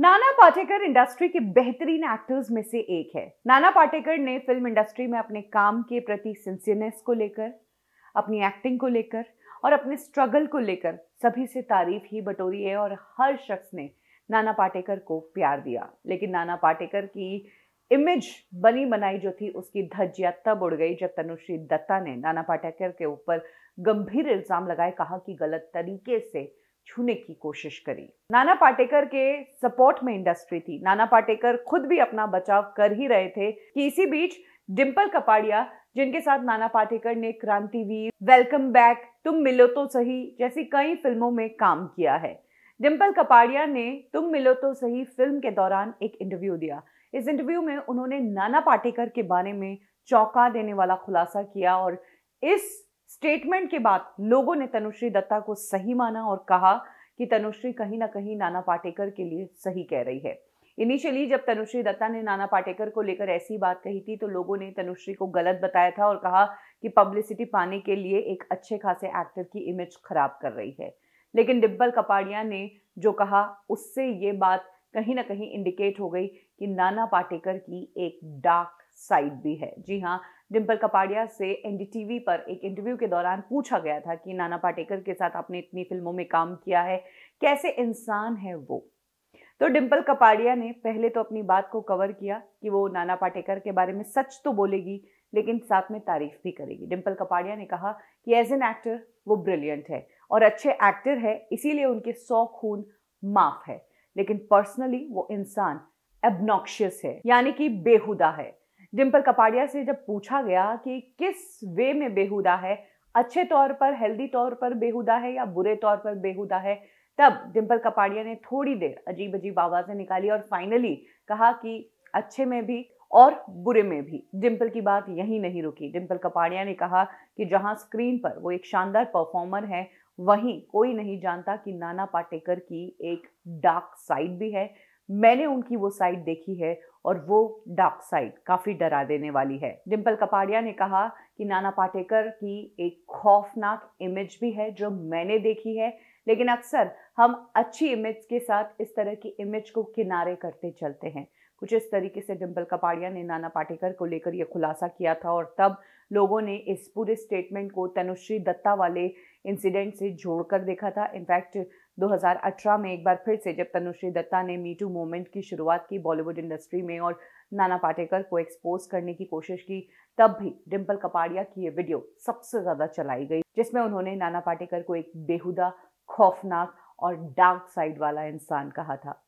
नाना पाटेकर इंडस्ट्री के बेहतरीन एक्टर्स में से एक है नाना पाटेकर ने फिल्म इंडस्ट्री में अपने काम के प्रति सिंसियरनेस को लेकर अपनी एक्टिंग को लेकर और अपने स्ट्रगल को लेकर सभी से तारीफ ही बटोरी है और हर शख्स ने नाना पाटेकर को प्यार दिया लेकिन नाना पाटेकर की इमेज बनी बनाई जो थी उसकी धज्जिया तब उड़ गई जब तनुश्री दत्ता ने नाना पाटेकर के ऊपर गंभीर इल्ज़ाम लगाए कहा कि गलत तरीके से छूने की कोशिश करी नाना पाटेकर के सपोर्ट में इंडस्ट्री थी नाना पाटेकर खुद भी अपना बचाव कर ही रहे थे कि इसी बीच डिम्पल कपाड़िया जिनके साथ नाना पाटेकर ने क्रांतिवीर वेलकम बैक तुम मिलो तो सही जैसी कई फिल्मों में काम किया है डिम्पल कपाड़िया ने तुम मिलो तो सही फिल्म के दौरान एक इंटरव्यू दिया इस इंटरव्यू में उन्होंने नाना पाटेकर के बारे में चौंका देने वाला खुलासा किया और इस स्टेटमेंट के बाद लोगों ने तनुश्री दत्ता को सही माना और कहा कि तनुश्री कहीं ना कहीं नाना पाटेकर के लिए सही कह रही है इनिशियली जब तनुश्री दत्ता ने नाना पाटेकर को लेकर ऐसी बात कही थी तो लोगों ने तनुश्री को गलत बताया था और कहा कि पब्लिसिटी पाने के लिए एक अच्छे खासे एक्टर की इमेज खराब कर रही है लेकिन डिब्बल कपाड़िया ने जो कहा उससे ये बात कहीं ना कहीं इंडिकेट हो गई कि नाना पाटेकर की एक डार्क साइड भी है जी हाँ डिम्पल कपाड़िया से एनडीटीवी पर एक इंटरव्यू के दौरान पूछा गया था कि नाना पाटेकर के साथ आपने इतनी फिल्मों में काम किया है कैसे इंसान है वो तो डिम्पल कपाड़िया ने पहले तो अपनी बात को कवर किया कि वो नाना पाटेकर के बारे में सच तो बोलेगी लेकिन साथ में तारीफ भी करेगी डिम्पल कपाड़िया ने कहा कि एज एन एक्टर वो ब्रिलियंट है और अच्छे एक्टर है इसीलिए उनके सौ खून माफ है लेकिन पर्सनली वो इंसान एबनॉक्शियस है यानी कि बेहुदा है डिम्पल कपाड़िया से जब पूछा गया कि किस वे में बेहुदा है अच्छे तौर पर हेल्दी तौर पर बेहुदा है या बुरे तौर पर बेहुदा है तब डिम्पल कपाड़िया ने थोड़ी देर अजीब अजीब आवाज़ें निकाली और फाइनली कहा कि अच्छे में भी और बुरे में भी डिम्पल की बात यहीं नहीं रुकी डिम्पल कपाड़िया ने कहा कि जहां स्क्रीन पर वो एक शानदार परफॉर्मर है वहीं कोई नहीं जानता कि नाना पाटेकर की एक डार्क साइड भी है मैंने उनकी वो साइड देखी है और वो डार्क साइड काफी डरा देने वाली है डिम्पल कपाड़िया ने कहा कि नाना पाटेकर की एक खौफनाक इमेज भी है जो मैंने देखी है लेकिन अक्सर हम अच्छी इमेज के साथ इस तरह की इमेज को किनारे करते चलते हैं कुछ इस तरीके से डिम्पल कपाड़िया ने नाना पाटेकर को लेकर यह खुलासा किया था और तब लोगों ने इस पूरे स्टेटमेंट को तनुश्री दत्ता वाले इंसिडेंट से जोड़कर देखा था इनफैक्ट 2018 में एक बार फिर से जब तनुश्री दत्ता ने मीटू मूवमेंट की शुरुआत की बॉलीवुड इंडस्ट्री में और नाना पाटेकर को एक्सपोज करने की कोशिश की तब भी डिम्पल कपाड़िया की ये वीडियो सबसे ज्यादा चलाई गई जिसमें उन्होंने नाना पाटेकर को एक बेहुदा खौफनाक और डार्क साइड वाला इंसान कहा था